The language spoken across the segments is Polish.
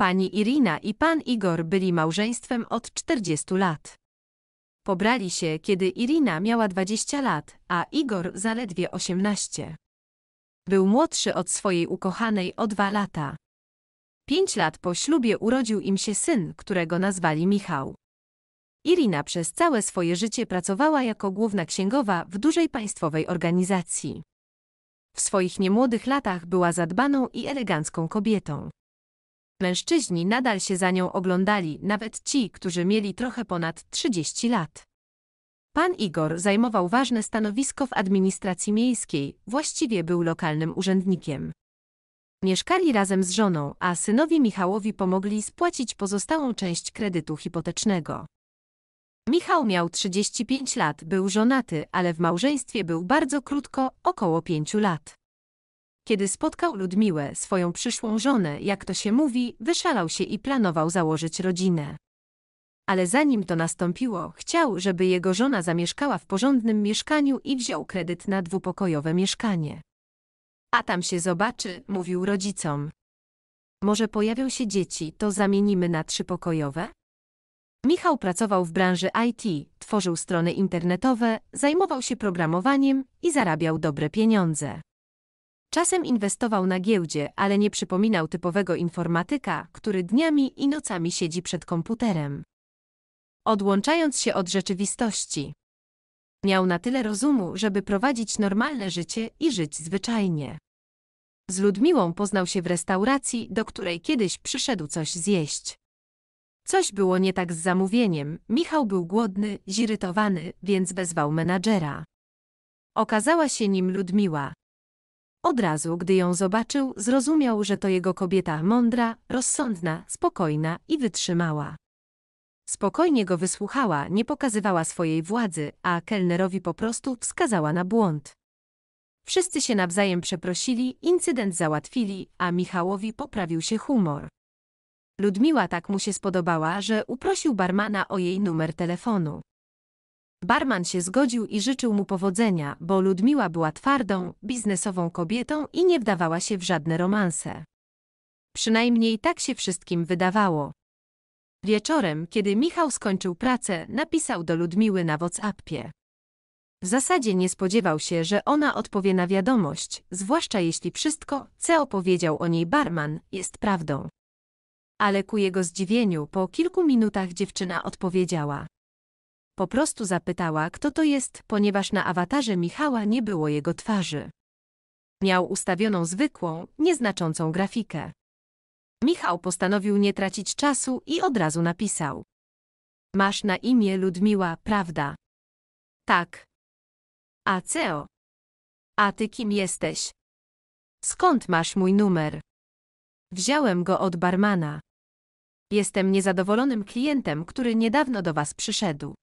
Pani Irina i pan Igor byli małżeństwem od 40 lat. Pobrali się, kiedy Irina miała 20 lat, a Igor zaledwie 18. Był młodszy od swojej ukochanej o dwa lata. Pięć lat po ślubie urodził im się syn, którego nazwali Michał. Irina przez całe swoje życie pracowała jako główna księgowa w dużej państwowej organizacji. W swoich niemłodych latach była zadbaną i elegancką kobietą. Mężczyźni nadal się za nią oglądali, nawet ci, którzy mieli trochę ponad 30 lat. Pan Igor zajmował ważne stanowisko w administracji miejskiej, właściwie był lokalnym urzędnikiem. Mieszkali razem z żoną, a synowi Michałowi pomogli spłacić pozostałą część kredytu hipotecznego. Michał miał 35 lat, był żonaty, ale w małżeństwie był bardzo krótko, około 5 lat. Kiedy spotkał Ludmiłę, swoją przyszłą żonę, jak to się mówi, wyszalał się i planował założyć rodzinę. Ale zanim to nastąpiło, chciał, żeby jego żona zamieszkała w porządnym mieszkaniu i wziął kredyt na dwupokojowe mieszkanie. A tam się zobaczy, mówił rodzicom. Może pojawią się dzieci, to zamienimy na trzypokojowe? Michał pracował w branży IT, tworzył strony internetowe, zajmował się programowaniem i zarabiał dobre pieniądze. Czasem inwestował na giełdzie, ale nie przypominał typowego informatyka, który dniami i nocami siedzi przed komputerem. Odłączając się od rzeczywistości. Miał na tyle rozumu, żeby prowadzić normalne życie i żyć zwyczajnie. Z Ludmiłą poznał się w restauracji, do której kiedyś przyszedł coś zjeść. Coś było nie tak z zamówieniem, Michał był głodny, zirytowany, więc wezwał menadżera. Okazała się nim Ludmiła. Od razu, gdy ją zobaczył, zrozumiał, że to jego kobieta mądra, rozsądna, spokojna i wytrzymała. Spokojnie go wysłuchała, nie pokazywała swojej władzy, a kelnerowi po prostu wskazała na błąd. Wszyscy się nawzajem przeprosili, incydent załatwili, a Michałowi poprawił się humor. Ludmiła tak mu się spodobała, że uprosił barmana o jej numer telefonu. Barman się zgodził i życzył mu powodzenia, bo Ludmiła była twardą, biznesową kobietą i nie wdawała się w żadne romanse. Przynajmniej tak się wszystkim wydawało. Wieczorem, kiedy Michał skończył pracę, napisał do Ludmiły na WhatsAppie. W zasadzie nie spodziewał się, że ona odpowie na wiadomość, zwłaszcza jeśli wszystko, co opowiedział o niej barman, jest prawdą. Ale ku jego zdziwieniu, po kilku minutach dziewczyna odpowiedziała. Po prostu zapytała, kto to jest, ponieważ na awatarze Michała nie było jego twarzy. Miał ustawioną zwykłą, nieznaczącą grafikę. Michał postanowił nie tracić czasu i od razu napisał. Masz na imię Ludmiła, prawda? Tak. A CEO? A ty kim jesteś? Skąd masz mój numer? Wziąłem go od barmana. Jestem niezadowolonym klientem, który niedawno do was przyszedł.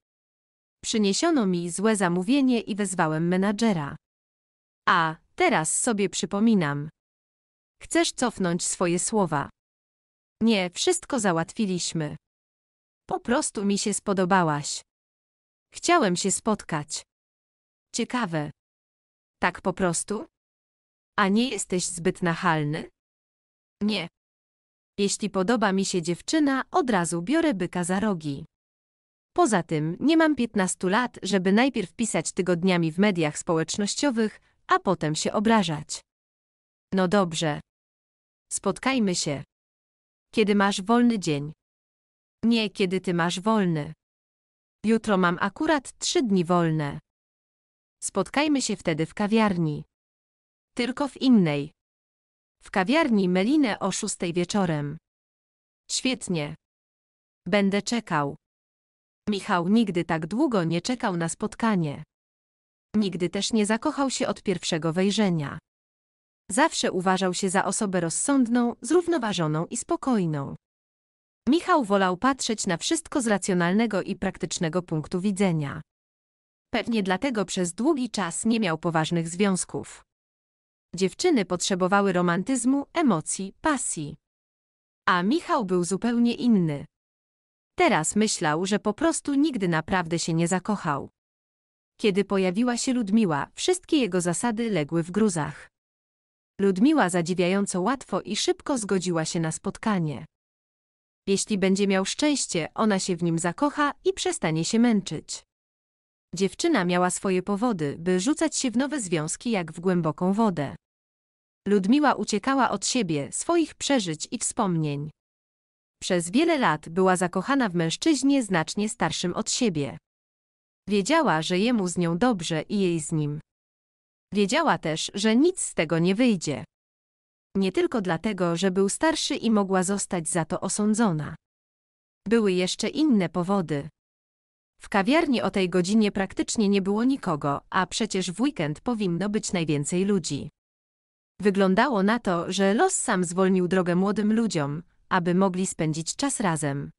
Przyniesiono mi złe zamówienie i wezwałem menadżera. A, teraz sobie przypominam. Chcesz cofnąć swoje słowa. Nie, wszystko załatwiliśmy. Po prostu mi się spodobałaś. Chciałem się spotkać. Ciekawe. Tak po prostu? A nie jesteś zbyt nachalny? Nie. Jeśli podoba mi się dziewczyna, od razu biorę byka za rogi. Poza tym, nie mam 15 lat, żeby najpierw pisać tygodniami w mediach społecznościowych, a potem się obrażać. No dobrze. Spotkajmy się. Kiedy masz wolny dzień? Nie, kiedy ty masz wolny. Jutro mam akurat trzy dni wolne. Spotkajmy się wtedy w kawiarni. Tylko w innej. W kawiarni Melinę o szóstej wieczorem. Świetnie. Będę czekał. Michał nigdy tak długo nie czekał na spotkanie. Nigdy też nie zakochał się od pierwszego wejrzenia. Zawsze uważał się za osobę rozsądną, zrównoważoną i spokojną. Michał wolał patrzeć na wszystko z racjonalnego i praktycznego punktu widzenia. Pewnie dlatego przez długi czas nie miał poważnych związków. Dziewczyny potrzebowały romantyzmu, emocji, pasji. A Michał był zupełnie inny. Teraz myślał, że po prostu nigdy naprawdę się nie zakochał. Kiedy pojawiła się Ludmiła, wszystkie jego zasady legły w gruzach. Ludmiła zadziwiająco łatwo i szybko zgodziła się na spotkanie. Jeśli będzie miał szczęście, ona się w nim zakocha i przestanie się męczyć. Dziewczyna miała swoje powody, by rzucać się w nowe związki jak w głęboką wodę. Ludmiła uciekała od siebie, swoich przeżyć i wspomnień. Przez wiele lat była zakochana w mężczyźnie znacznie starszym od siebie. Wiedziała, że jemu z nią dobrze i jej z nim. Wiedziała też, że nic z tego nie wyjdzie. Nie tylko dlatego, że był starszy i mogła zostać za to osądzona. Były jeszcze inne powody. W kawiarni o tej godzinie praktycznie nie było nikogo, a przecież w weekend powinno być najwięcej ludzi. Wyglądało na to, że los sam zwolnił drogę młodym ludziom, aby mogli spędzić czas razem.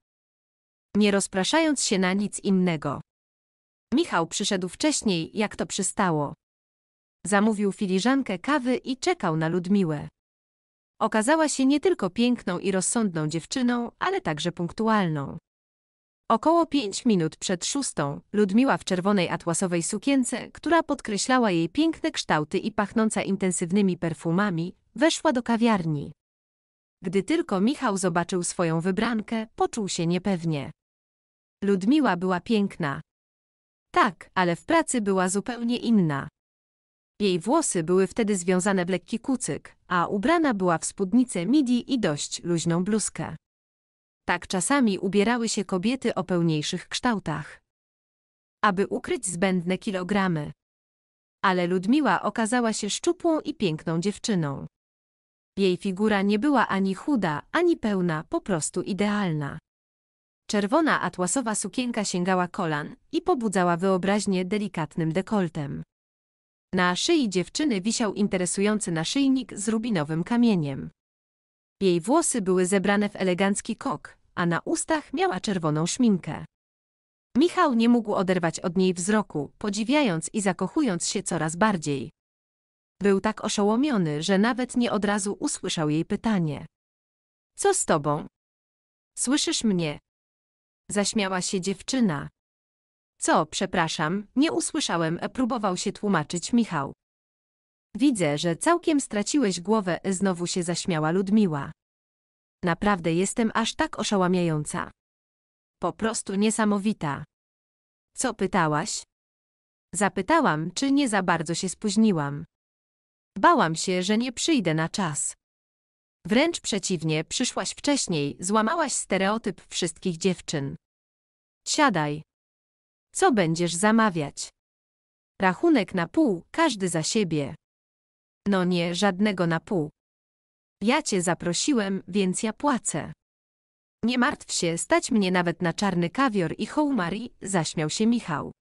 Nie rozpraszając się na nic innego. Michał przyszedł wcześniej, jak to przystało. Zamówił filiżankę kawy i czekał na Ludmiłę. Okazała się nie tylko piękną i rozsądną dziewczyną, ale także punktualną. Około pięć minut przed szóstą, Ludmiła w czerwonej atłasowej sukience, która podkreślała jej piękne kształty i pachnąca intensywnymi perfumami, weszła do kawiarni. Gdy tylko Michał zobaczył swoją wybrankę, poczuł się niepewnie. Ludmiła była piękna. Tak, ale w pracy była zupełnie inna. Jej włosy były wtedy związane w lekki kucyk, a ubrana była w spódnicę midi i dość luźną bluzkę. Tak czasami ubierały się kobiety o pełniejszych kształtach. Aby ukryć zbędne kilogramy. Ale Ludmiła okazała się szczupłą i piękną dziewczyną. Jej figura nie była ani chuda, ani pełna, po prostu idealna. Czerwona atłasowa sukienka sięgała kolan i pobudzała wyobraźnię delikatnym dekoltem. Na szyi dziewczyny wisiał interesujący naszyjnik z rubinowym kamieniem. Jej włosy były zebrane w elegancki kok, a na ustach miała czerwoną szminkę. Michał nie mógł oderwać od niej wzroku, podziwiając i zakochując się coraz bardziej. Był tak oszołomiony, że nawet nie od razu usłyszał jej pytanie. Co z tobą? Słyszysz mnie? Zaśmiała się dziewczyna. Co, przepraszam, nie usłyszałem, e, próbował się tłumaczyć Michał. Widzę, że całkiem straciłeś głowę, e, znowu się zaśmiała Ludmiła. Naprawdę jestem aż tak oszałamiająca. Po prostu niesamowita. Co pytałaś? Zapytałam, czy nie za bardzo się spóźniłam. Bałam się, że nie przyjdę na czas. Wręcz przeciwnie, przyszłaś wcześniej, złamałaś stereotyp wszystkich dziewczyn. Siadaj. Co będziesz zamawiać? Rachunek na pół, każdy za siebie. No nie, żadnego na pół. Ja cię zaprosiłem, więc ja płacę. Nie martw się, stać mnie nawet na czarny kawior i hołmari, zaśmiał się Michał.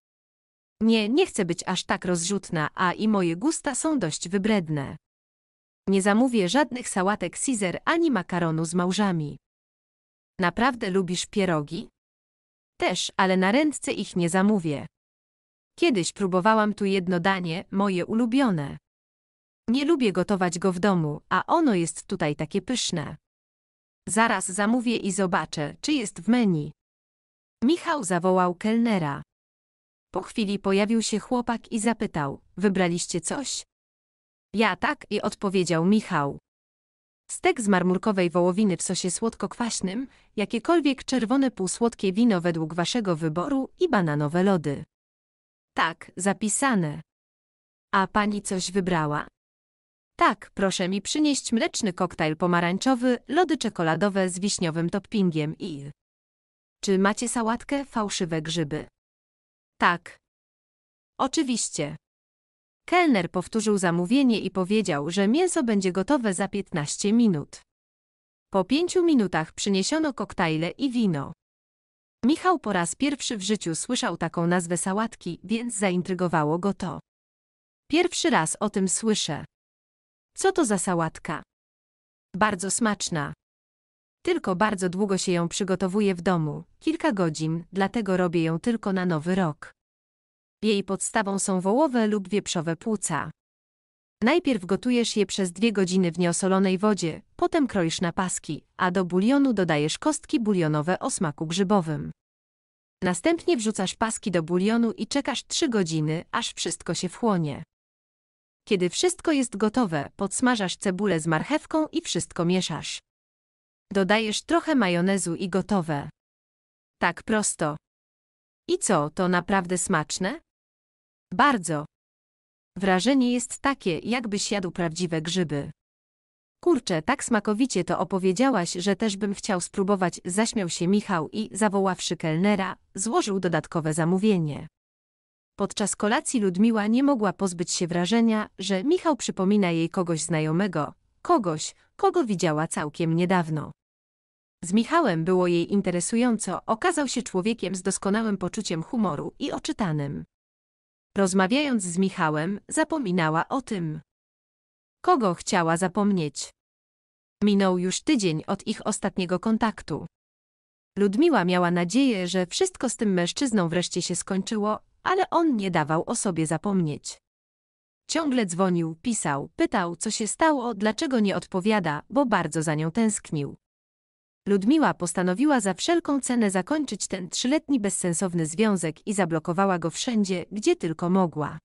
Nie, nie chcę być aż tak rozrzutna, a i moje gusta są dość wybredne. Nie zamówię żadnych sałatek Caesar ani makaronu z małżami. Naprawdę lubisz pierogi? Też, ale na ręce ich nie zamówię. Kiedyś próbowałam tu jedno danie, moje ulubione. Nie lubię gotować go w domu, a ono jest tutaj takie pyszne. Zaraz zamówię i zobaczę, czy jest w menu. Michał zawołał kelnera. Po chwili pojawił się chłopak i zapytał, wybraliście coś? Ja tak i odpowiedział Michał. Stek z marmurkowej wołowiny w sosie słodko-kwaśnym, jakiekolwiek czerwone półsłodkie wino według waszego wyboru i bananowe lody. Tak, zapisane. A pani coś wybrała? Tak, proszę mi przynieść mleczny koktajl pomarańczowy, lody czekoladowe z wiśniowym toppingiem i... Czy macie sałatkę, fałszywe grzyby? Tak. Oczywiście. Kelner powtórzył zamówienie i powiedział, że mięso będzie gotowe za 15 minut. Po pięciu minutach przyniesiono koktajle i wino. Michał po raz pierwszy w życiu słyszał taką nazwę sałatki, więc zaintrygowało go to. Pierwszy raz o tym słyszę. Co to za sałatka? Bardzo smaczna. Tylko bardzo długo się ją przygotowuje w domu, kilka godzin, dlatego robię ją tylko na nowy rok. Jej podstawą są wołowe lub wieprzowe płuca. Najpierw gotujesz je przez dwie godziny w nieosolonej wodzie, potem kroisz na paski, a do bulionu dodajesz kostki bulionowe o smaku grzybowym. Następnie wrzucasz paski do bulionu i czekasz 3 godziny, aż wszystko się wchłonie. Kiedy wszystko jest gotowe, podsmażasz cebulę z marchewką i wszystko mieszasz. Dodajesz trochę majonezu i gotowe. Tak prosto. I co, to naprawdę smaczne? Bardzo. Wrażenie jest takie, jakbyś jadł prawdziwe grzyby. Kurczę, tak smakowicie to opowiedziałaś, że też bym chciał spróbować, zaśmiał się Michał i, zawoławszy kelnera, złożył dodatkowe zamówienie. Podczas kolacji Ludmiła nie mogła pozbyć się wrażenia, że Michał przypomina jej kogoś znajomego, kogoś, kogo widziała całkiem niedawno. Z Michałem było jej interesująco, okazał się człowiekiem z doskonałym poczuciem humoru i oczytanym. Rozmawiając z Michałem, zapominała o tym. Kogo chciała zapomnieć? Minął już tydzień od ich ostatniego kontaktu. Ludmiła miała nadzieję, że wszystko z tym mężczyzną wreszcie się skończyło, ale on nie dawał o sobie zapomnieć. Ciągle dzwonił, pisał, pytał, co się stało, dlaczego nie odpowiada, bo bardzo za nią tęsknił. Ludmiła postanowiła za wszelką cenę zakończyć ten trzyletni bezsensowny związek i zablokowała go wszędzie, gdzie tylko mogła.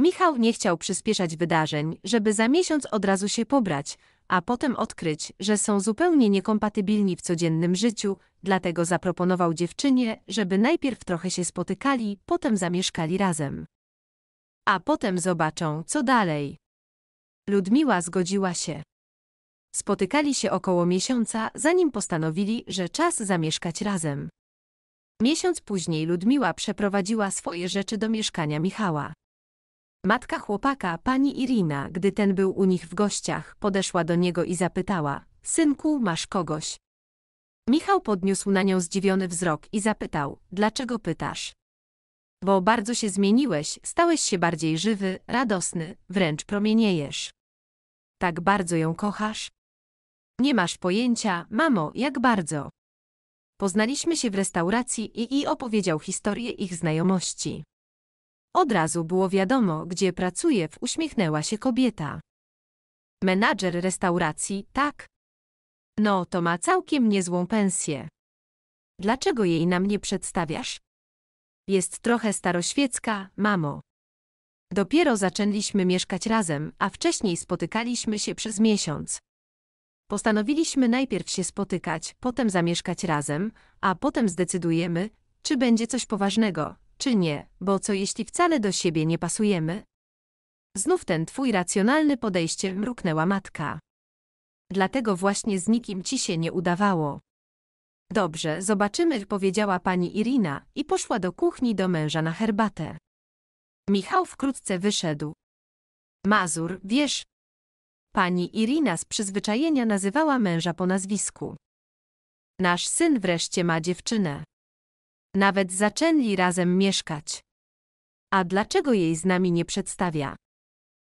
Michał nie chciał przyspieszać wydarzeń, żeby za miesiąc od razu się pobrać, a potem odkryć, że są zupełnie niekompatybilni w codziennym życiu, dlatego zaproponował dziewczynie, żeby najpierw trochę się spotykali, potem zamieszkali razem. A potem zobaczą, co dalej. Ludmiła zgodziła się. Spotykali się około miesiąca, zanim postanowili, że czas zamieszkać razem. Miesiąc później Ludmiła przeprowadziła swoje rzeczy do mieszkania Michała. Matka chłopaka, pani Irina, gdy ten był u nich w gościach, podeszła do niego i zapytała: Synku, masz kogoś? Michał podniósł na nią zdziwiony wzrok i zapytał: Dlaczego pytasz? Bo bardzo się zmieniłeś, stałeś się bardziej żywy, radosny, wręcz promieniejesz. Tak bardzo ją kochasz? Nie masz pojęcia, mamo, jak bardzo. Poznaliśmy się w restauracji i, i opowiedział historię ich znajomości. Od razu było wiadomo, gdzie pracuje, w uśmiechnęła się kobieta. Menadżer restauracji, tak? No, to ma całkiem niezłą pensję. Dlaczego jej nam nie przedstawiasz? Jest trochę staroświecka, mamo. Dopiero zaczęliśmy mieszkać razem, a wcześniej spotykaliśmy się przez miesiąc. Postanowiliśmy najpierw się spotykać, potem zamieszkać razem, a potem zdecydujemy, czy będzie coś poważnego, czy nie, bo co jeśli wcale do siebie nie pasujemy? Znów ten twój racjonalny podejście mruknęła matka. Dlatego właśnie z nikim ci się nie udawało. Dobrze, zobaczymy, powiedziała pani Irina i poszła do kuchni do męża na herbatę. Michał wkrótce wyszedł. Mazur, wiesz. Pani Irina z przyzwyczajenia nazywała męża po nazwisku. Nasz syn wreszcie ma dziewczynę. Nawet zaczęli razem mieszkać. A dlaczego jej z nami nie przedstawia?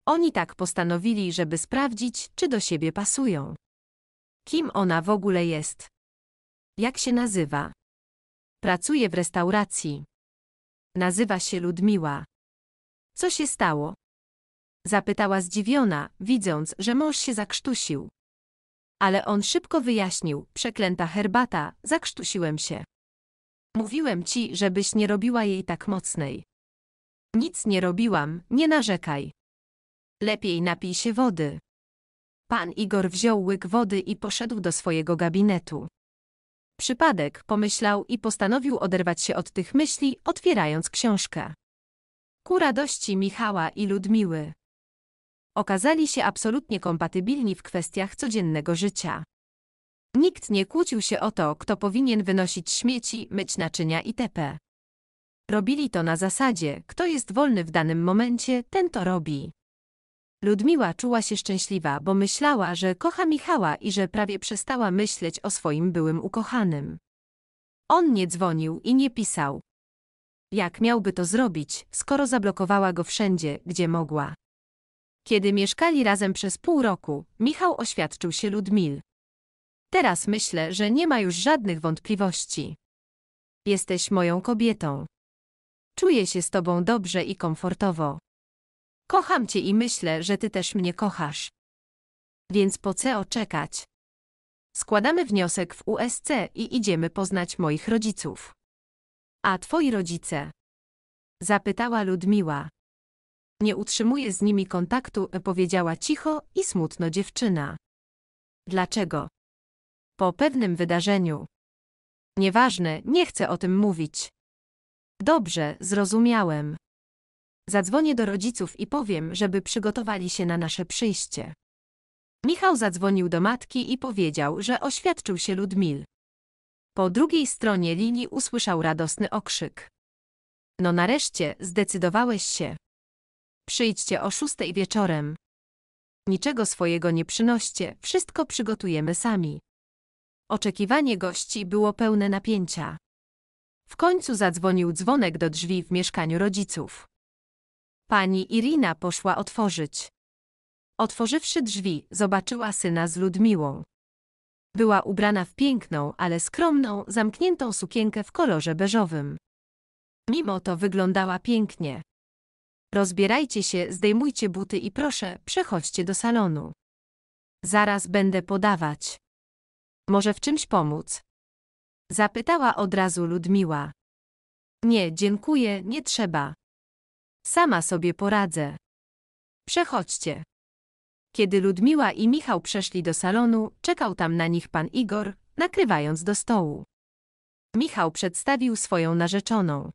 Oni tak postanowili, żeby sprawdzić, czy do siebie pasują. Kim ona w ogóle jest? Jak się nazywa? Pracuję w restauracji. Nazywa się Ludmiła. Co się stało? Zapytała zdziwiona, widząc, że mąż się zakrztusił. Ale on szybko wyjaśnił, przeklęta herbata, zakrztusiłem się. Mówiłem ci, żebyś nie robiła jej tak mocnej. Nic nie robiłam, nie narzekaj. Lepiej napij się wody. Pan Igor wziął łyk wody i poszedł do swojego gabinetu. Przypadek, pomyślał i postanowił oderwać się od tych myśli, otwierając książkę. Ku radości Michała i Ludmiły. Okazali się absolutnie kompatybilni w kwestiach codziennego życia. Nikt nie kłócił się o to, kto powinien wynosić śmieci, myć naczynia itp. Robili to na zasadzie, kto jest wolny w danym momencie, ten to robi. Ludmiła czuła się szczęśliwa, bo myślała, że kocha Michała i że prawie przestała myśleć o swoim byłym ukochanym. On nie dzwonił i nie pisał. Jak miałby to zrobić, skoro zablokowała go wszędzie, gdzie mogła? Kiedy mieszkali razem przez pół roku, Michał oświadczył się Ludmil. Teraz myślę, że nie ma już żadnych wątpliwości. Jesteś moją kobietą. Czuję się z tobą dobrze i komfortowo. Kocham cię i myślę, że ty też mnie kochasz. Więc po co czekać? Składamy wniosek w USC i idziemy poznać moich rodziców. A twoi rodzice? Zapytała Ludmiła. Nie utrzymuję z nimi kontaktu, powiedziała cicho i smutno dziewczyna. Dlaczego? Po pewnym wydarzeniu. Nieważne, nie chcę o tym mówić. Dobrze, zrozumiałem. Zadzwonię do rodziców i powiem, żeby przygotowali się na nasze przyjście. Michał zadzwonił do matki i powiedział, że oświadczył się Ludmil. Po drugiej stronie linii usłyszał radosny okrzyk. No nareszcie, zdecydowałeś się. Przyjdźcie o szóstej wieczorem. Niczego swojego nie przynoście, wszystko przygotujemy sami. Oczekiwanie gości było pełne napięcia. W końcu zadzwonił dzwonek do drzwi w mieszkaniu rodziców. Pani Irina poszła otworzyć. Otworzywszy drzwi, zobaczyła syna z Ludmiłą. Była ubrana w piękną, ale skromną, zamkniętą sukienkę w kolorze beżowym. Mimo to wyglądała pięknie. Rozbierajcie się, zdejmujcie buty i proszę, przechodźcie do salonu. Zaraz będę podawać. Może w czymś pomóc? Zapytała od razu Ludmiła. Nie, dziękuję, nie trzeba. Sama sobie poradzę. Przechodźcie. Kiedy Ludmiła i Michał przeszli do salonu, czekał tam na nich pan Igor, nakrywając do stołu. Michał przedstawił swoją narzeczoną.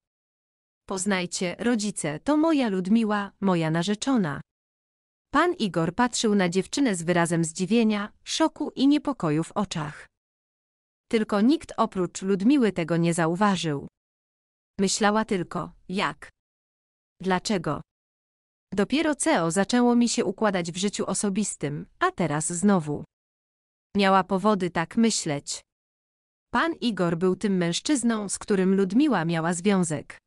Poznajcie, rodzice, to moja Ludmiła, moja narzeczona. Pan Igor patrzył na dziewczynę z wyrazem zdziwienia, szoku i niepokoju w oczach. Tylko nikt oprócz Ludmiły tego nie zauważył. Myślała tylko, jak Dlaczego? Dopiero CEO zaczęło mi się układać w życiu osobistym, a teraz znowu. Miała powody tak myśleć. Pan Igor był tym mężczyzną, z którym Ludmiła miała związek.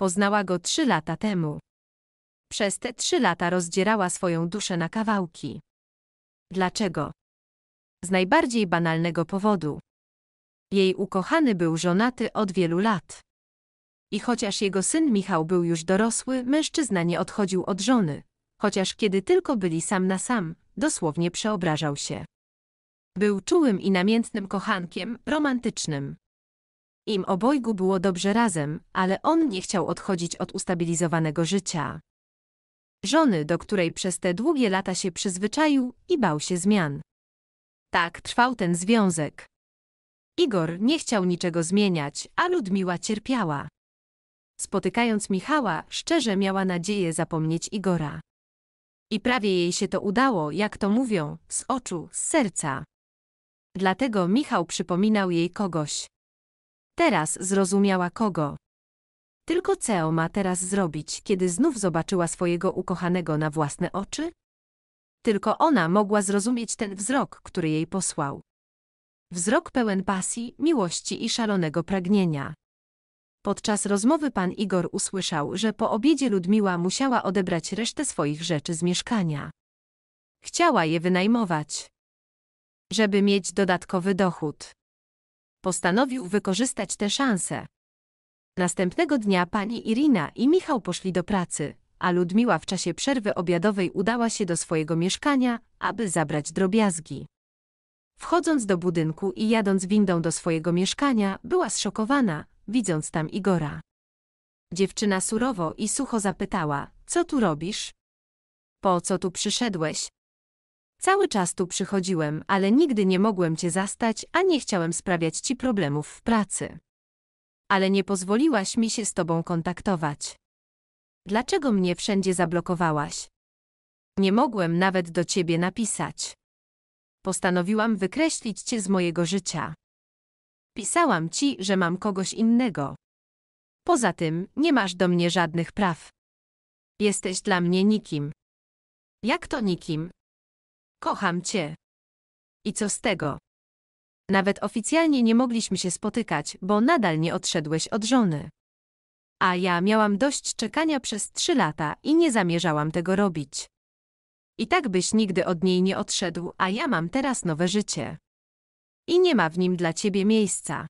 Poznała go trzy lata temu. Przez te trzy lata rozdzierała swoją duszę na kawałki. Dlaczego? Z najbardziej banalnego powodu. Jej ukochany był żonaty od wielu lat. I chociaż jego syn Michał był już dorosły, mężczyzna nie odchodził od żony, chociaż kiedy tylko byli sam na sam, dosłownie przeobrażał się. Był czułym i namiętnym kochankiem, romantycznym. Im obojgu było dobrze razem, ale on nie chciał odchodzić od ustabilizowanego życia. Żony, do której przez te długie lata się przyzwyczaił i bał się zmian. Tak trwał ten związek. Igor nie chciał niczego zmieniać, a Ludmiła cierpiała. Spotykając Michała, szczerze miała nadzieję zapomnieć Igora. I prawie jej się to udało, jak to mówią, z oczu, z serca. Dlatego Michał przypominał jej kogoś. Teraz zrozumiała kogo. Tylko co ma teraz zrobić, kiedy znów zobaczyła swojego ukochanego na własne oczy? Tylko ona mogła zrozumieć ten wzrok, który jej posłał. Wzrok pełen pasji, miłości i szalonego pragnienia. Podczas rozmowy pan Igor usłyszał, że po obiedzie Ludmiła musiała odebrać resztę swoich rzeczy z mieszkania. Chciała je wynajmować, żeby mieć dodatkowy dochód. Postanowił wykorzystać tę szansę. Następnego dnia pani Irina i Michał poszli do pracy, a Ludmiła w czasie przerwy obiadowej udała się do swojego mieszkania, aby zabrać drobiazgi. Wchodząc do budynku i jadąc windą do swojego mieszkania, była zszokowana, widząc tam Igora. Dziewczyna surowo i sucho zapytała, co tu robisz? Po co tu przyszedłeś? Cały czas tu przychodziłem, ale nigdy nie mogłem cię zastać, a nie chciałem sprawiać ci problemów w pracy. Ale nie pozwoliłaś mi się z tobą kontaktować. Dlaczego mnie wszędzie zablokowałaś? Nie mogłem nawet do ciebie napisać. Postanowiłam wykreślić cię z mojego życia. Pisałam ci, że mam kogoś innego. Poza tym, nie masz do mnie żadnych praw. Jesteś dla mnie nikim. Jak to nikim? Kocham cię. I co z tego? Nawet oficjalnie nie mogliśmy się spotykać, bo nadal nie odszedłeś od żony. A ja miałam dość czekania przez trzy lata i nie zamierzałam tego robić. I tak byś nigdy od niej nie odszedł, a ja mam teraz nowe życie. I nie ma w nim dla ciebie miejsca.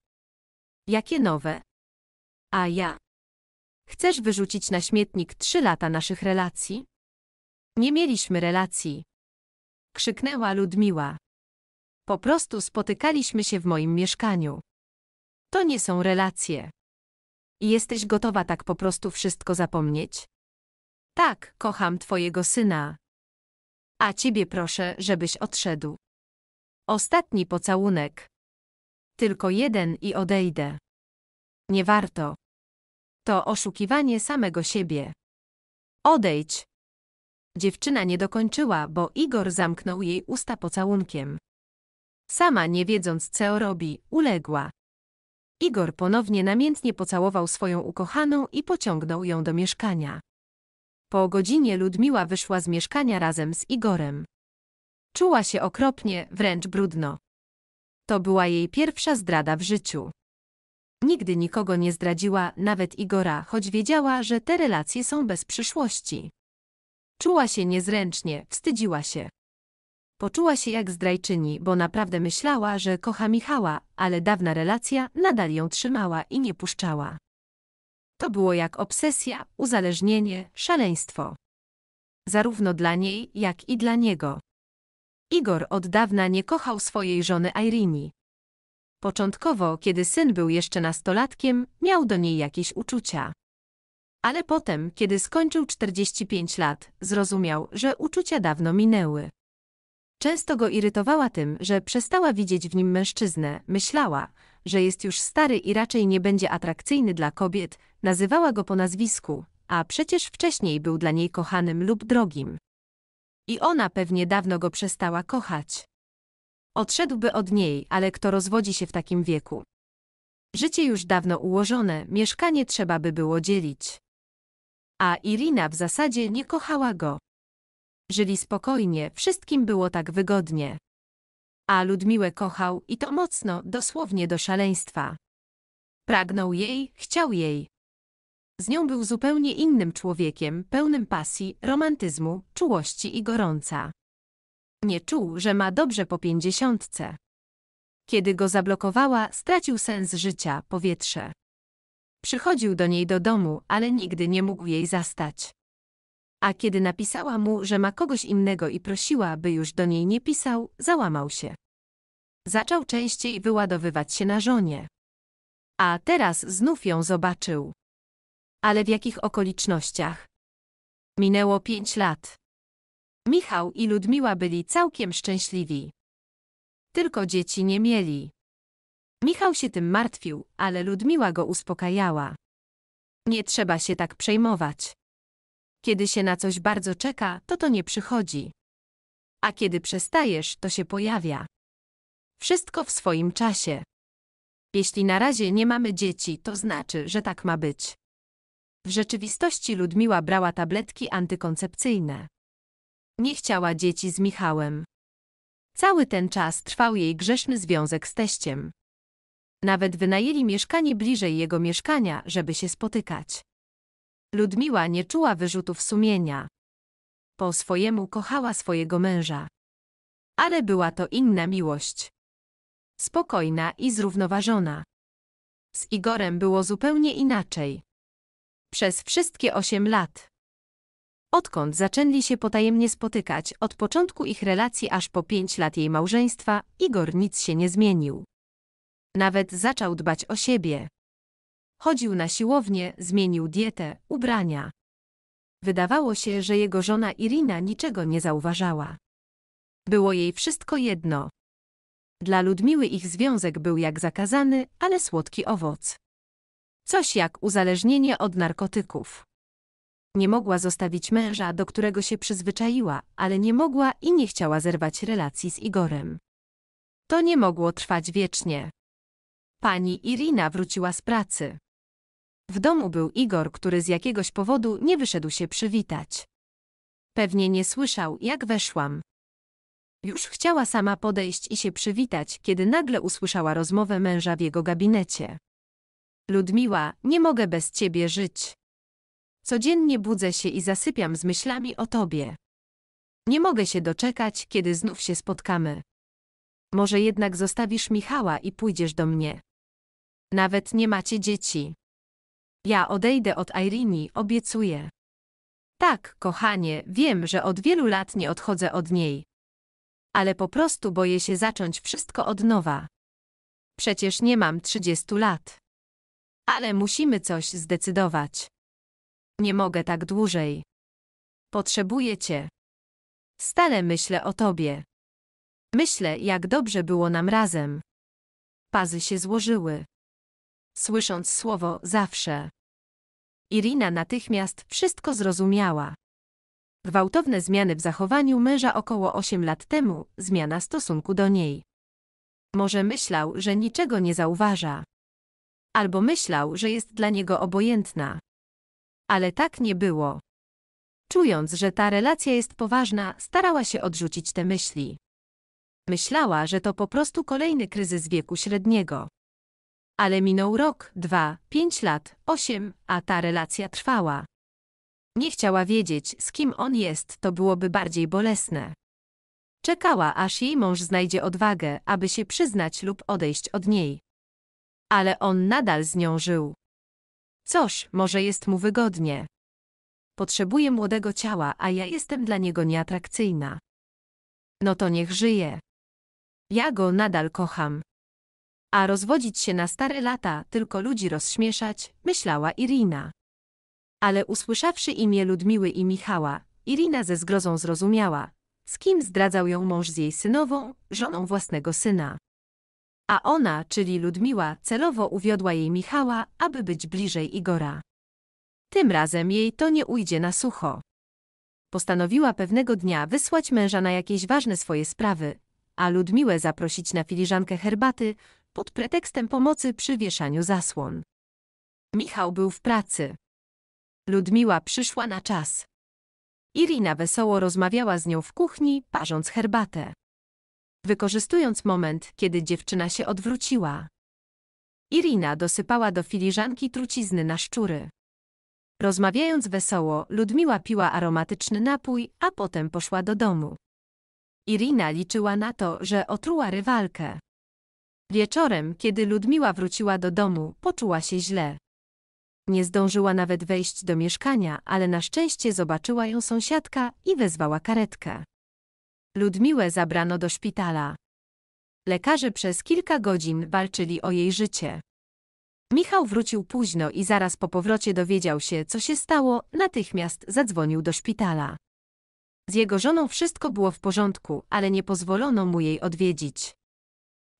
Jakie nowe? A ja. Chcesz wyrzucić na śmietnik trzy lata naszych relacji? Nie mieliśmy relacji. Krzyknęła Ludmiła. Po prostu spotykaliśmy się w moim mieszkaniu. To nie są relacje. I jesteś gotowa tak po prostu wszystko zapomnieć? Tak, kocham twojego syna a ciebie proszę, żebyś odszedł. Ostatni pocałunek. Tylko jeden i odejdę. Nie warto. To oszukiwanie samego siebie. Odejdź. Dziewczyna nie dokończyła, bo Igor zamknął jej usta pocałunkiem. Sama nie wiedząc, co robi, uległa. Igor ponownie namiętnie pocałował swoją ukochaną i pociągnął ją do mieszkania. Po godzinie Ludmiła wyszła z mieszkania razem z Igorem. Czuła się okropnie, wręcz brudno. To była jej pierwsza zdrada w życiu. Nigdy nikogo nie zdradziła, nawet Igora, choć wiedziała, że te relacje są bez przyszłości. Czuła się niezręcznie, wstydziła się. Poczuła się jak zdrajczyni, bo naprawdę myślała, że kocha Michała, ale dawna relacja nadal ją trzymała i nie puszczała. To było jak obsesja, uzależnienie, szaleństwo. Zarówno dla niej, jak i dla niego. Igor od dawna nie kochał swojej żony Irini. Początkowo, kiedy syn był jeszcze nastolatkiem, miał do niej jakieś uczucia. Ale potem, kiedy skończył 45 lat, zrozumiał, że uczucia dawno minęły. Często go irytowała tym, że przestała widzieć w nim mężczyznę, myślała, że jest już stary i raczej nie będzie atrakcyjny dla kobiet, nazywała go po nazwisku, a przecież wcześniej był dla niej kochanym lub drogim. I ona pewnie dawno go przestała kochać. Odszedłby od niej, ale kto rozwodzi się w takim wieku? Życie już dawno ułożone, mieszkanie trzeba by było dzielić. A Irina w zasadzie nie kochała go. Żyli spokojnie, wszystkim było tak wygodnie a Ludmiłę kochał i to mocno, dosłownie do szaleństwa. Pragnął jej, chciał jej. Z nią był zupełnie innym człowiekiem, pełnym pasji, romantyzmu, czułości i gorąca. Nie czuł, że ma dobrze po pięćdziesiątce. Kiedy go zablokowała, stracił sens życia, powietrze. Przychodził do niej do domu, ale nigdy nie mógł jej zastać. A kiedy napisała mu, że ma kogoś innego i prosiła, by już do niej nie pisał, załamał się. Zaczął częściej wyładowywać się na żonie. A teraz znów ją zobaczył. Ale w jakich okolicznościach? Minęło pięć lat. Michał i Ludmiła byli całkiem szczęśliwi. Tylko dzieci nie mieli. Michał się tym martwił, ale Ludmiła go uspokajała. Nie trzeba się tak przejmować. Kiedy się na coś bardzo czeka, to to nie przychodzi. A kiedy przestajesz, to się pojawia. Wszystko w swoim czasie. Jeśli na razie nie mamy dzieci, to znaczy, że tak ma być. W rzeczywistości Ludmiła brała tabletki antykoncepcyjne. Nie chciała dzieci z Michałem. Cały ten czas trwał jej grzeszny związek z teściem. Nawet wynajęli mieszkanie bliżej jego mieszkania, żeby się spotykać. Ludmiła nie czuła wyrzutów sumienia. Po swojemu kochała swojego męża. Ale była to inna miłość. Spokojna i zrównoważona. Z Igorem było zupełnie inaczej. Przez wszystkie osiem lat. Odkąd zaczęli się potajemnie spotykać, od początku ich relacji aż po pięć lat jej małżeństwa, Igor nic się nie zmienił. Nawet zaczął dbać o siebie. Chodził na siłownię, zmienił dietę, ubrania. Wydawało się, że jego żona Irina niczego nie zauważała. Było jej wszystko jedno. Dla Ludmiły ich związek był jak zakazany, ale słodki owoc. Coś jak uzależnienie od narkotyków. Nie mogła zostawić męża, do którego się przyzwyczaiła, ale nie mogła i nie chciała zerwać relacji z Igorem. To nie mogło trwać wiecznie. Pani Irina wróciła z pracy. W domu był Igor, który z jakiegoś powodu nie wyszedł się przywitać. Pewnie nie słyszał, jak weszłam. Już chciała sama podejść i się przywitać, kiedy nagle usłyszała rozmowę męża w jego gabinecie. Ludmiła, nie mogę bez ciebie żyć. Codziennie budzę się i zasypiam z myślami o tobie. Nie mogę się doczekać, kiedy znów się spotkamy. Może jednak zostawisz Michała i pójdziesz do mnie. Nawet nie macie dzieci. Ja odejdę od Irini, obiecuję. Tak, kochanie, wiem, że od wielu lat nie odchodzę od niej. Ale po prostu boję się zacząć wszystko od nowa. Przecież nie mam 30 lat. Ale musimy coś zdecydować. Nie mogę tak dłużej. Potrzebuję cię. Stale myślę o tobie. Myślę, jak dobrze było nam razem. Pazy się złożyły. Słysząc słowo zawsze, Irina natychmiast wszystko zrozumiała. Gwałtowne zmiany w zachowaniu męża około 8 lat temu, zmiana stosunku do niej. Może myślał, że niczego nie zauważa. Albo myślał, że jest dla niego obojętna. Ale tak nie było. Czując, że ta relacja jest poważna, starała się odrzucić te myśli. Myślała, że to po prostu kolejny kryzys wieku średniego ale minął rok, dwa, pięć lat, osiem, a ta relacja trwała. Nie chciała wiedzieć, z kim on jest, to byłoby bardziej bolesne. Czekała, aż jej mąż znajdzie odwagę, aby się przyznać lub odejść od niej. Ale on nadal z nią żył. Coś, może jest mu wygodnie. Potrzebuje młodego ciała, a ja jestem dla niego nieatrakcyjna. No to niech żyje. Ja go nadal kocham. A rozwodzić się na stare lata, tylko ludzi rozśmieszać, myślała Irina. Ale usłyszawszy imię Ludmiły i Michała, Irina ze zgrozą zrozumiała, z kim zdradzał ją mąż z jej synową, żoną własnego syna. A ona, czyli Ludmiła, celowo uwiodła jej Michała, aby być bliżej Igora. Tym razem jej to nie ujdzie na sucho. Postanowiła pewnego dnia wysłać męża na jakieś ważne swoje sprawy, a Ludmiłę zaprosić na filiżankę herbaty, pod pretekstem pomocy przy wieszaniu zasłon. Michał był w pracy. Ludmiła przyszła na czas. Irina wesoło rozmawiała z nią w kuchni, parząc herbatę. Wykorzystując moment, kiedy dziewczyna się odwróciła. Irina dosypała do filiżanki trucizny na szczury. Rozmawiając wesoło, Ludmiła piła aromatyczny napój, a potem poszła do domu. Irina liczyła na to, że otruła rywalkę. Wieczorem, kiedy Ludmiła wróciła do domu, poczuła się źle. Nie zdążyła nawet wejść do mieszkania, ale na szczęście zobaczyła ją sąsiadka i wezwała karetkę. Ludmiłę zabrano do szpitala. Lekarze przez kilka godzin walczyli o jej życie. Michał wrócił późno i zaraz po powrocie dowiedział się, co się stało, natychmiast zadzwonił do szpitala. Z jego żoną wszystko było w porządku, ale nie pozwolono mu jej odwiedzić.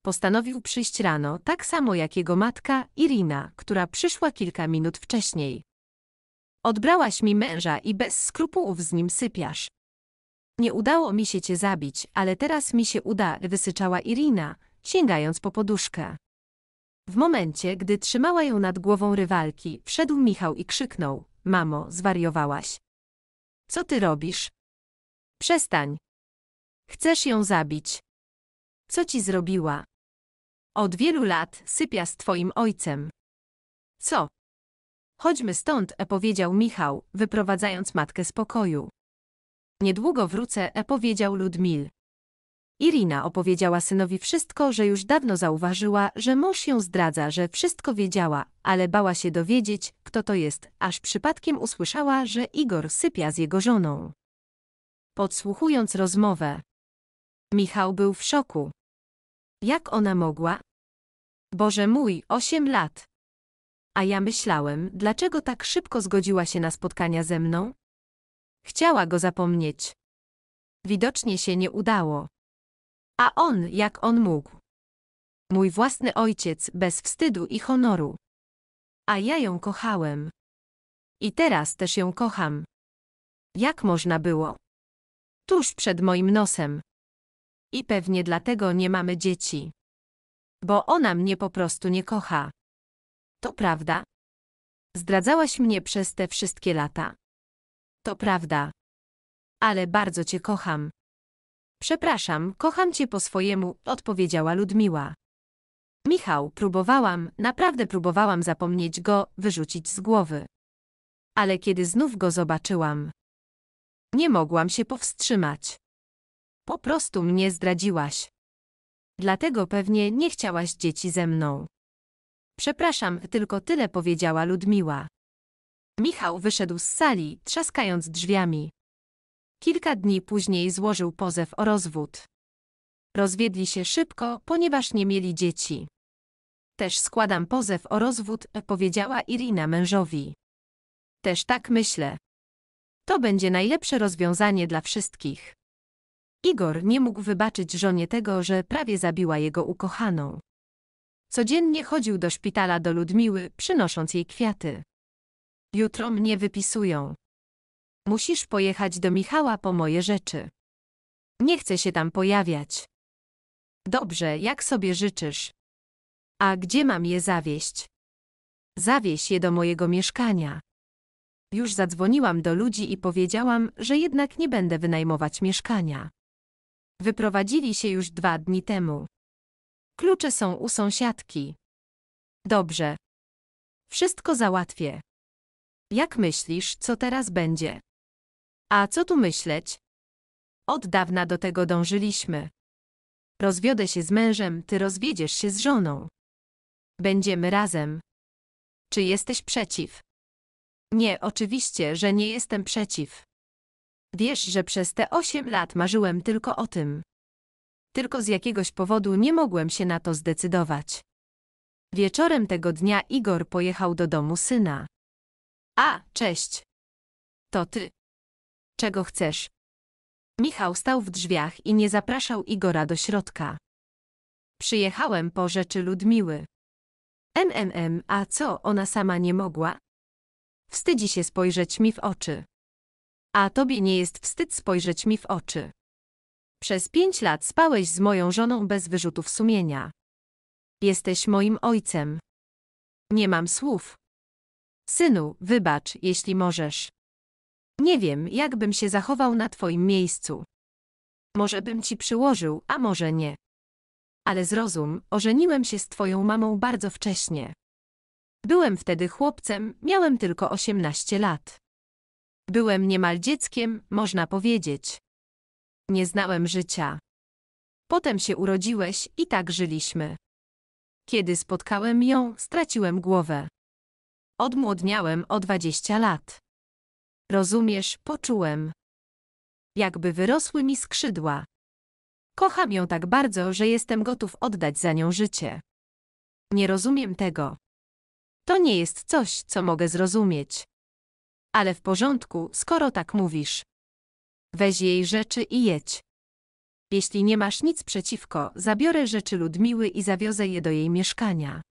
Postanowił przyjść rano, tak samo jak jego matka, Irina, która przyszła kilka minut wcześniej. Odbrałaś mi męża i bez skrupułów z nim sypiasz. Nie udało mi się cię zabić, ale teraz mi się uda, wysyczała Irina, sięgając po poduszkę. W momencie, gdy trzymała ją nad głową rywalki, wszedł Michał i krzyknął: Mamo, zwariowałaś. Co ty robisz? Przestań. Chcesz ją zabić. Co ci zrobiła? Od wielu lat sypia z twoim ojcem. Co? Chodźmy stąd, e powiedział Michał, wyprowadzając matkę z pokoju. Niedługo wrócę, e powiedział Ludmil. Irina opowiedziała synowi wszystko, że już dawno zauważyła, że mąż ją zdradza, że wszystko wiedziała, ale bała się dowiedzieć, kto to jest, aż przypadkiem usłyszała, że Igor sypia z jego żoną. Podsłuchując rozmowę, Michał był w szoku. Jak ona mogła? Boże mój, osiem lat. A ja myślałem, dlaczego tak szybko zgodziła się na spotkania ze mną? Chciała go zapomnieć. Widocznie się nie udało. A on, jak on mógł? Mój własny ojciec, bez wstydu i honoru. A ja ją kochałem. I teraz też ją kocham. Jak można było? Tuż przed moim nosem. I pewnie dlatego nie mamy dzieci. Bo ona mnie po prostu nie kocha. To prawda. Zdradzałaś mnie przez te wszystkie lata. To prawda. Ale bardzo cię kocham. Przepraszam, kocham cię po swojemu, odpowiedziała Ludmiła. Michał, próbowałam, naprawdę próbowałam zapomnieć go, wyrzucić z głowy. Ale kiedy znów go zobaczyłam, nie mogłam się powstrzymać. Po prostu mnie zdradziłaś. Dlatego pewnie nie chciałaś dzieci ze mną. Przepraszam, tylko tyle powiedziała Ludmiła. Michał wyszedł z sali, trzaskając drzwiami. Kilka dni później złożył pozew o rozwód. Rozwiedli się szybko, ponieważ nie mieli dzieci. Też składam pozew o rozwód, powiedziała Irina mężowi. Też tak myślę. To będzie najlepsze rozwiązanie dla wszystkich. Igor nie mógł wybaczyć żonie tego, że prawie zabiła jego ukochaną. Codziennie chodził do szpitala do Ludmiły, przynosząc jej kwiaty. Jutro mnie wypisują. Musisz pojechać do Michała po moje rzeczy. Nie chcę się tam pojawiać. Dobrze, jak sobie życzysz. A gdzie mam je zawieść? Zawieź je do mojego mieszkania. Już zadzwoniłam do ludzi i powiedziałam, że jednak nie będę wynajmować mieszkania. Wyprowadzili się już dwa dni temu. Klucze są u sąsiadki. Dobrze. Wszystko załatwię. Jak myślisz, co teraz będzie? A co tu myśleć? Od dawna do tego dążyliśmy. Rozwiodę się z mężem, ty rozwiedziesz się z żoną. Będziemy razem. Czy jesteś przeciw? Nie, oczywiście, że nie jestem przeciw. Wiesz, że przez te osiem lat marzyłem tylko o tym. Tylko z jakiegoś powodu nie mogłem się na to zdecydować. Wieczorem tego dnia Igor pojechał do domu syna. A, cześć. To ty. Czego chcesz? Michał stał w drzwiach i nie zapraszał Igora do środka. Przyjechałem po rzeczy Ludmiły. MMM, a co ona sama nie mogła? Wstydzi się spojrzeć mi w oczy. A tobie nie jest wstyd spojrzeć mi w oczy. Przez pięć lat spałeś z moją żoną bez wyrzutów sumienia. Jesteś moim ojcem. Nie mam słów. Synu, wybacz, jeśli możesz. Nie wiem, jakbym się zachował na twoim miejscu. Może bym ci przyłożył, a może nie. Ale zrozum, ożeniłem się z twoją mamą bardzo wcześnie. Byłem wtedy chłopcem, miałem tylko 18 lat. Byłem niemal dzieckiem, można powiedzieć. Nie znałem życia. Potem się urodziłeś i tak żyliśmy. Kiedy spotkałem ją, straciłem głowę. Odmłodniałem o 20 lat. Rozumiesz, poczułem. Jakby wyrosły mi skrzydła. Kocham ją tak bardzo, że jestem gotów oddać za nią życie. Nie rozumiem tego. To nie jest coś, co mogę zrozumieć. Ale w porządku, skoro tak mówisz. Weź jej rzeczy i jedź. Jeśli nie masz nic przeciwko, zabiorę rzeczy Ludmiły i zawiozę je do jej mieszkania.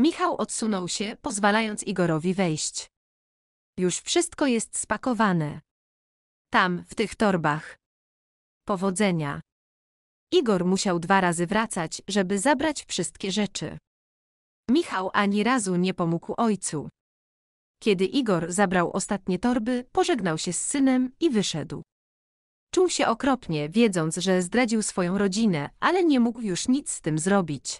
Michał odsunął się, pozwalając Igorowi wejść. Już wszystko jest spakowane. Tam, w tych torbach. Powodzenia. Igor musiał dwa razy wracać, żeby zabrać wszystkie rzeczy. Michał ani razu nie pomógł ojcu. Kiedy Igor zabrał ostatnie torby, pożegnał się z synem i wyszedł. Czuł się okropnie, wiedząc, że zdradził swoją rodzinę, ale nie mógł już nic z tym zrobić.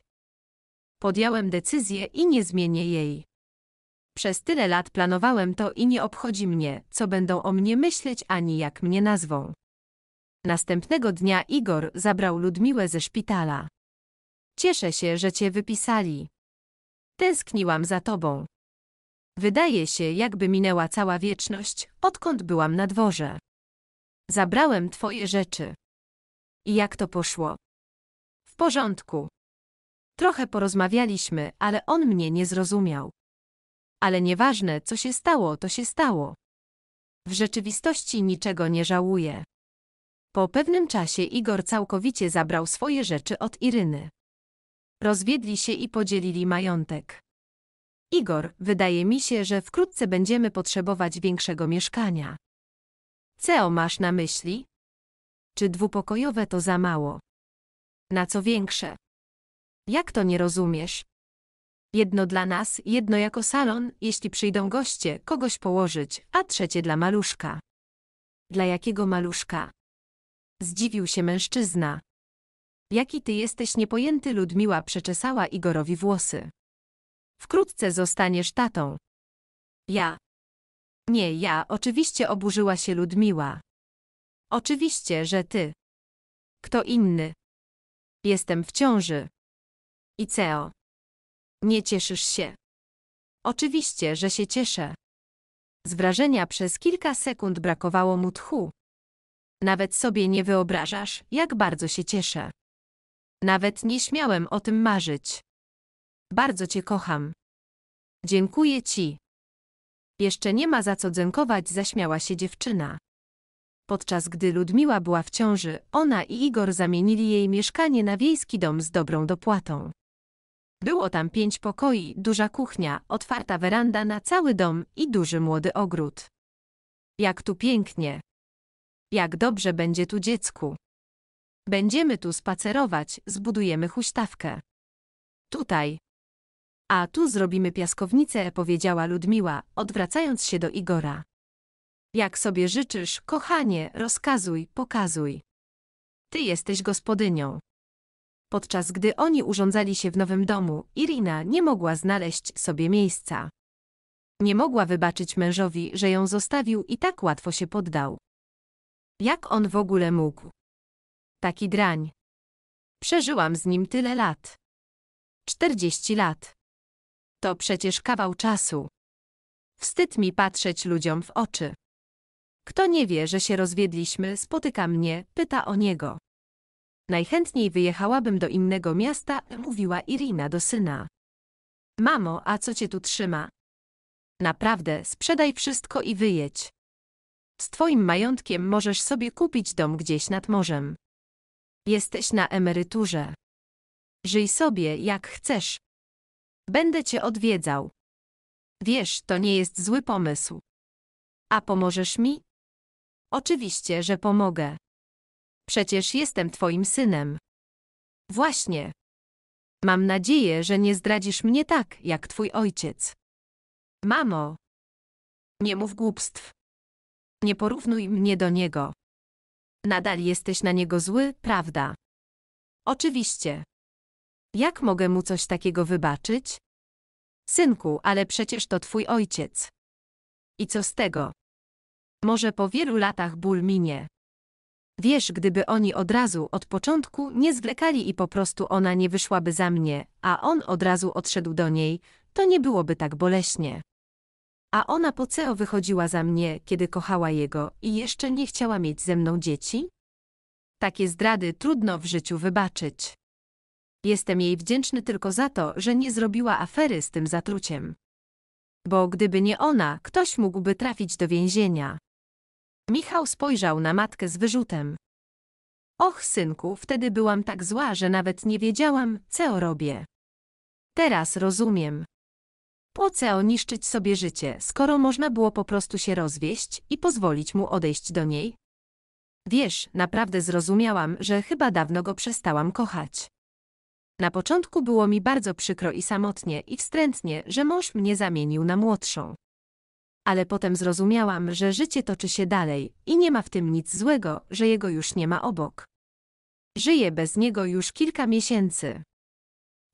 Podjąłem decyzję i nie zmienię jej. Przez tyle lat planowałem to i nie obchodzi mnie, co będą o mnie myśleć ani jak mnie nazwą. Następnego dnia Igor zabrał Ludmiłę ze szpitala. Cieszę się, że cię wypisali. Tęskniłam za tobą. Wydaje się, jakby minęła cała wieczność, odkąd byłam na dworze. Zabrałem twoje rzeczy. I jak to poszło? W porządku. Trochę porozmawialiśmy, ale on mnie nie zrozumiał. Ale nieważne, co się stało, to się stało. W rzeczywistości niczego nie żałuję. Po pewnym czasie Igor całkowicie zabrał swoje rzeczy od Iryny. Rozwiedli się i podzielili majątek. Igor, wydaje mi się, że wkrótce będziemy potrzebować większego mieszkania. Co masz na myśli? Czy dwupokojowe to za mało? Na co większe? Jak to nie rozumiesz? Jedno dla nas, jedno jako salon, jeśli przyjdą goście, kogoś położyć, a trzecie dla maluszka. Dla jakiego maluszka? Zdziwił się mężczyzna. Jaki ty jesteś niepojęty Ludmiła przeczesała Igorowi włosy. Wkrótce zostaniesz tatą. Ja. Nie ja, oczywiście oburzyła się Ludmiła. Oczywiście, że ty. Kto inny? Jestem w ciąży. I CEO. Nie cieszysz się. Oczywiście, że się cieszę. Z wrażenia przez kilka sekund brakowało mu tchu. Nawet sobie nie wyobrażasz, jak bardzo się cieszę. Nawet nie śmiałem o tym marzyć. Bardzo cię kocham. Dziękuję ci. Jeszcze nie ma za co dziękować, zaśmiała się dziewczyna. Podczas gdy Ludmiła była w ciąży, ona i Igor zamienili jej mieszkanie na wiejski dom z dobrą dopłatą. Było tam pięć pokoi, duża kuchnia, otwarta weranda na cały dom i duży młody ogród. Jak tu pięknie. Jak dobrze będzie tu dziecku. Będziemy tu spacerować, zbudujemy huśtawkę. Tutaj, a tu zrobimy piaskownicę, powiedziała Ludmiła, odwracając się do Igora. Jak sobie życzysz, kochanie, rozkazuj, pokazuj. Ty jesteś gospodynią. Podczas gdy oni urządzali się w nowym domu, Irina nie mogła znaleźć sobie miejsca. Nie mogła wybaczyć mężowi, że ją zostawił i tak łatwo się poddał. Jak on w ogóle mógł? Taki drań. Przeżyłam z nim tyle lat. Czterdzieści lat to przecież kawał czasu. Wstyd mi patrzeć ludziom w oczy. Kto nie wie, że się rozwiedliśmy, spotyka mnie, pyta o niego. Najchętniej wyjechałabym do innego miasta, mówiła Irina do syna. Mamo, a co cię tu trzyma? Naprawdę, sprzedaj wszystko i wyjedź. Z twoim majątkiem możesz sobie kupić dom gdzieś nad morzem. Jesteś na emeryturze. Żyj sobie, jak chcesz. Będę cię odwiedzał. Wiesz, to nie jest zły pomysł. A pomożesz mi? Oczywiście, że pomogę. Przecież jestem twoim synem. Właśnie. Mam nadzieję, że nie zdradzisz mnie tak, jak twój ojciec. Mamo. Nie mów głupstw. Nie porównuj mnie do niego. Nadal jesteś na niego zły, prawda? Oczywiście. Jak mogę mu coś takiego wybaczyć? Synku, ale przecież to twój ojciec. I co z tego? Może po wielu latach ból minie. Wiesz, gdyby oni od razu, od początku, nie zwlekali i po prostu ona nie wyszłaby za mnie, a on od razu odszedł do niej, to nie byłoby tak boleśnie. A ona po co wychodziła za mnie, kiedy kochała jego i jeszcze nie chciała mieć ze mną dzieci? Takie zdrady trudno w życiu wybaczyć. Jestem jej wdzięczny tylko za to, że nie zrobiła afery z tym zatruciem. Bo gdyby nie ona, ktoś mógłby trafić do więzienia. Michał spojrzał na matkę z wyrzutem. Och, synku, wtedy byłam tak zła, że nawet nie wiedziałam, co robię. Teraz rozumiem. Po co niszczyć sobie życie, skoro można było po prostu się rozwieść i pozwolić mu odejść do niej? Wiesz, naprawdę zrozumiałam, że chyba dawno go przestałam kochać. Na początku było mi bardzo przykro i samotnie i wstrętnie, że mąż mnie zamienił na młodszą. Ale potem zrozumiałam, że życie toczy się dalej i nie ma w tym nic złego, że jego już nie ma obok. Żyję bez niego już kilka miesięcy.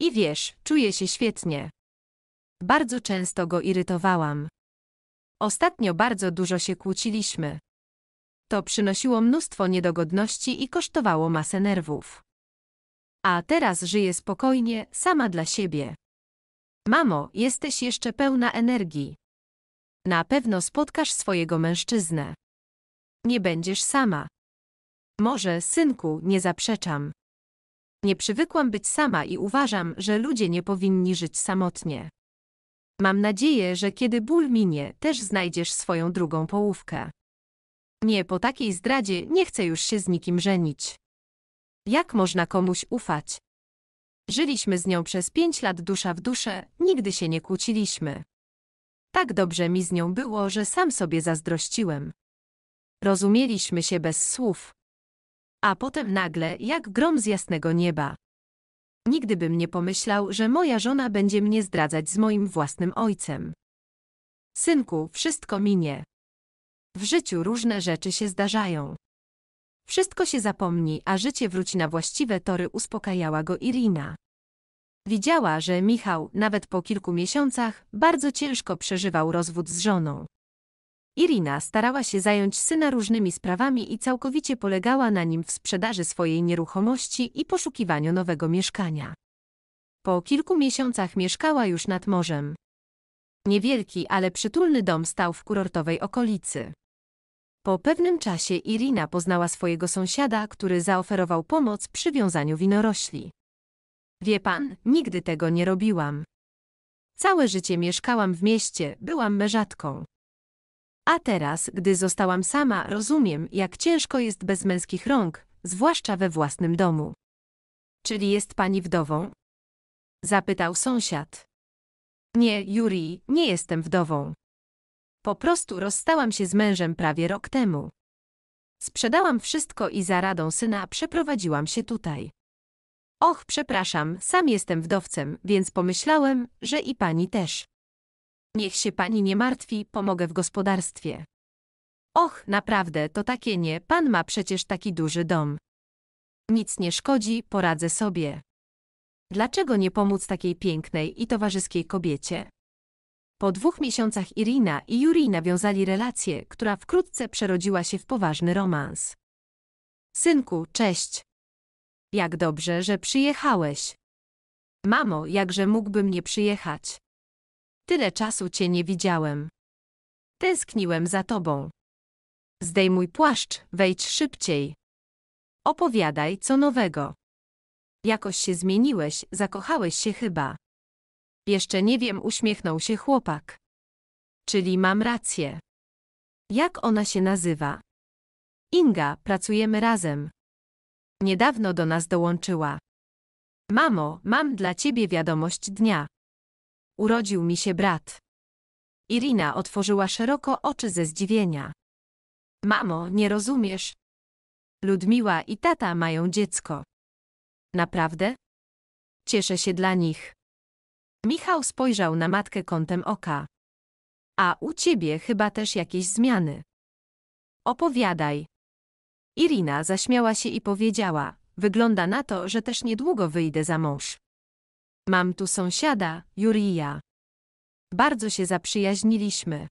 I wiesz, czuję się świetnie. Bardzo często go irytowałam. Ostatnio bardzo dużo się kłóciliśmy. To przynosiło mnóstwo niedogodności i kosztowało masę nerwów a teraz żyję spokojnie, sama dla siebie. Mamo, jesteś jeszcze pełna energii. Na pewno spotkasz swojego mężczyznę. Nie będziesz sama. Może, synku, nie zaprzeczam. Nie przywykłam być sama i uważam, że ludzie nie powinni żyć samotnie. Mam nadzieję, że kiedy ból minie, też znajdziesz swoją drugą połówkę. Nie po takiej zdradzie nie chcę już się z nikim żenić. Jak można komuś ufać? Żyliśmy z nią przez pięć lat dusza w duszę, nigdy się nie kłóciliśmy. Tak dobrze mi z nią było, że sam sobie zazdrościłem. Rozumieliśmy się bez słów. A potem nagle, jak grom z jasnego nieba. Nigdy bym nie pomyślał, że moja żona będzie mnie zdradzać z moim własnym ojcem. Synku, wszystko minie. W życiu różne rzeczy się zdarzają. Wszystko się zapomni, a życie wróci na właściwe tory, uspokajała go Irina. Widziała, że Michał, nawet po kilku miesiącach, bardzo ciężko przeżywał rozwód z żoną. Irina starała się zająć syna różnymi sprawami i całkowicie polegała na nim w sprzedaży swojej nieruchomości i poszukiwaniu nowego mieszkania. Po kilku miesiącach mieszkała już nad morzem. Niewielki, ale przytulny dom stał w kurortowej okolicy. Po pewnym czasie Irina poznała swojego sąsiada, który zaoferował pomoc przy wiązaniu winorośli. Wie pan, nigdy tego nie robiłam. Całe życie mieszkałam w mieście, byłam mężatką. A teraz, gdy zostałam sama, rozumiem, jak ciężko jest bez męskich rąk, zwłaszcza we własnym domu. Czyli jest pani wdową? Zapytał sąsiad. Nie, Juri, nie jestem wdową. Po prostu rozstałam się z mężem prawie rok temu. Sprzedałam wszystko i za radą syna przeprowadziłam się tutaj. Och, przepraszam, sam jestem wdowcem, więc pomyślałem, że i pani też. Niech się pani nie martwi, pomogę w gospodarstwie. Och, naprawdę, to takie nie, pan ma przecież taki duży dom. Nic nie szkodzi, poradzę sobie. Dlaczego nie pomóc takiej pięknej i towarzyskiej kobiecie? Po dwóch miesiącach Irina i Jurij nawiązali relację, która wkrótce przerodziła się w poważny romans. Synku, cześć. Jak dobrze, że przyjechałeś. Mamo, jakże mógłbym nie przyjechać. Tyle czasu cię nie widziałem. Tęskniłem za tobą. Zdejmuj płaszcz, wejdź szybciej. Opowiadaj, co nowego. Jakoś się zmieniłeś, zakochałeś się chyba. Jeszcze nie wiem, uśmiechnął się chłopak. Czyli mam rację. Jak ona się nazywa? Inga, pracujemy razem. Niedawno do nas dołączyła. Mamo, mam dla ciebie wiadomość dnia. Urodził mi się brat. Irina otworzyła szeroko oczy ze zdziwienia. Mamo, nie rozumiesz. Ludmiła i tata mają dziecko. Naprawdę? Cieszę się dla nich. Michał spojrzał na matkę kątem oka. A u ciebie chyba też jakieś zmiany. Opowiadaj. Irina zaśmiała się i powiedziała, wygląda na to, że też niedługo wyjdę za mąż. Mam tu sąsiada, Jurija. Bardzo się zaprzyjaźniliśmy.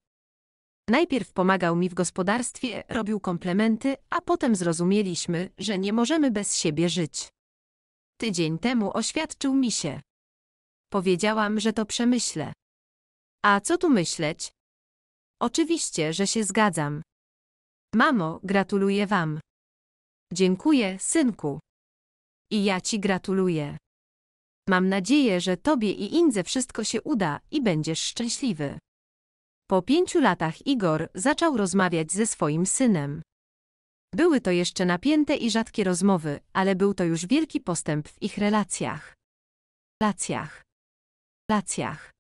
Najpierw pomagał mi w gospodarstwie, robił komplementy, a potem zrozumieliśmy, że nie możemy bez siebie żyć. Tydzień temu oświadczył mi się. Powiedziałam, że to przemyślę. A co tu myśleć? Oczywiście, że się zgadzam. Mamo, gratuluję wam. Dziękuję, synku. I ja ci gratuluję. Mam nadzieję, że tobie i Indze wszystko się uda i będziesz szczęśliwy. Po pięciu latach Igor zaczął rozmawiać ze swoim synem. Były to jeszcze napięte i rzadkie rozmowy, ale był to już wielki postęp w ich relacjach. relacjach. Lacjach.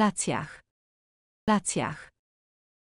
Lacjach. Lacjach.